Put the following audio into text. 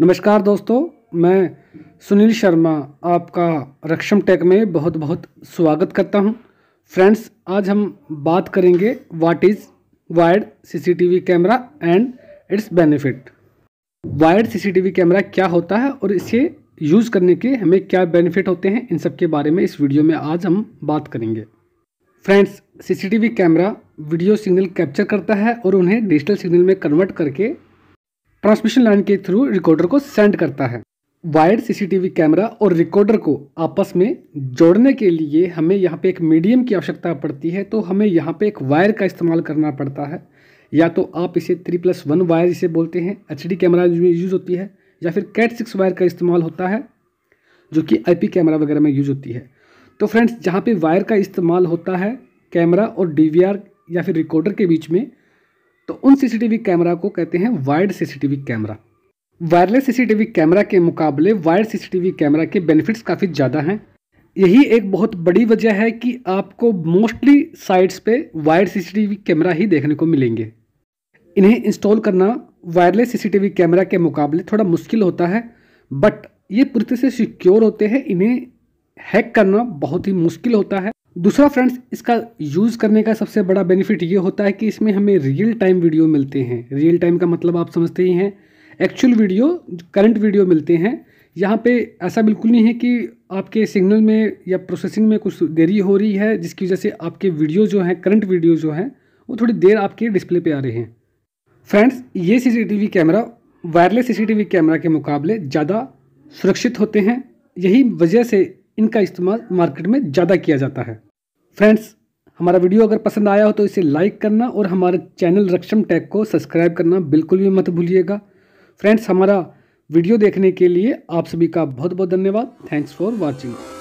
नमस्कार दोस्तों मैं सुनील शर्मा आपका रक्षम टेक में बहुत बहुत स्वागत करता हूं फ्रेंड्स आज हम बात करेंगे what is wired CCTV camera and its benefit wired CCTV camera क्या होता है और इसे यूज़ करने के हमें क्या बेनिफिट होते हैं इन सब के बारे में इस वीडियो में आज हम बात करेंगे friends CCTV camera video signal capture करता है और उन्हें डिजिटल सिग्नल में कन्वर्ट करके ट्रांसमिशन लाइन के थ्रू रिकॉर्डर को सेंड करता है वायर्ड सीसीटीवी कैमरा और रिकॉर्डर को आपस में जोड़ने के लिए हमें यहाँ पे एक मीडियम की आवश्यकता पड़ती है तो हमें यहाँ पे एक वायर का इस्तेमाल करना पड़ता है या तो आप इसे थ्री प्लस वन वायर इसे बोलते हैं एच डी कैमरा में यूज़ होती है या फिर कैट सिक्स वायर का इस्तेमाल होता है जो कि पी कैमरा वगैरह में यूज़ होती है तो फ्रेंड्स जहाँ पर वायर का इस्तेमाल होता है कैमरा और आर या फिर रिकॉर्डर के बीच में तो उन सीसीटीवी कैमरा को कहते हैं wired CCTV camera wireless CCTV camera के मुकाबले वायर्ड सीसीटीवी कैमरा के बेनिफिट्स काफ़ी ज़्यादा हैं यही एक बहुत बड़ी वजह है कि आपको मोस्टली साइट्स पे वायर्ड सीसीटीवी कैमरा ही देखने को मिलेंगे इन्हें इंस्टॉल करना वायरलेस सीसीटीवी कैमरा के मुकाबले थोड़ा मुश्किल होता है बट ये पूरी से सिक्योर होते हैं इन्हें हैक करना बहुत ही मुश्किल होता है दूसरा फ्रेंड्स इसका यूज़ करने का सबसे बड़ा बेनिफिट ये होता है कि इसमें हमें रियल टाइम वीडियो मिलते हैं रियल टाइम का मतलब आप समझते ही हैं एक्चुअल वीडियो करंट वीडियो मिलते हैं यहाँ पे ऐसा बिल्कुल नहीं है कि आपके सिग्नल में या प्रोसेसिंग में कुछ देरी हो रही है जिसकी वजह से आपके वीडियो जो हैं करंट वीडियो जो हैं वो थोड़ी देर आपके डिस्प्ले पर आ रहे हैं फ्रेंड्स ये C camera wireless C camera के मुकाबले ज़्यादा सुरक्षित होते हैं यही वजह से इनका इस्तेमाल मार्केट में ज़्यादा किया जाता है फ्रेंड्स हमारा वीडियो अगर पसंद आया हो तो इसे लाइक करना और हमारे चैनल रक्षम टैग को सब्सक्राइब करना बिल्कुल भी मत भूलिएगा फ्रेंड्स हमारा वीडियो देखने के लिए आप सभी का बहुत बहुत धन्यवाद थैंक्स फॉर वॉचिंग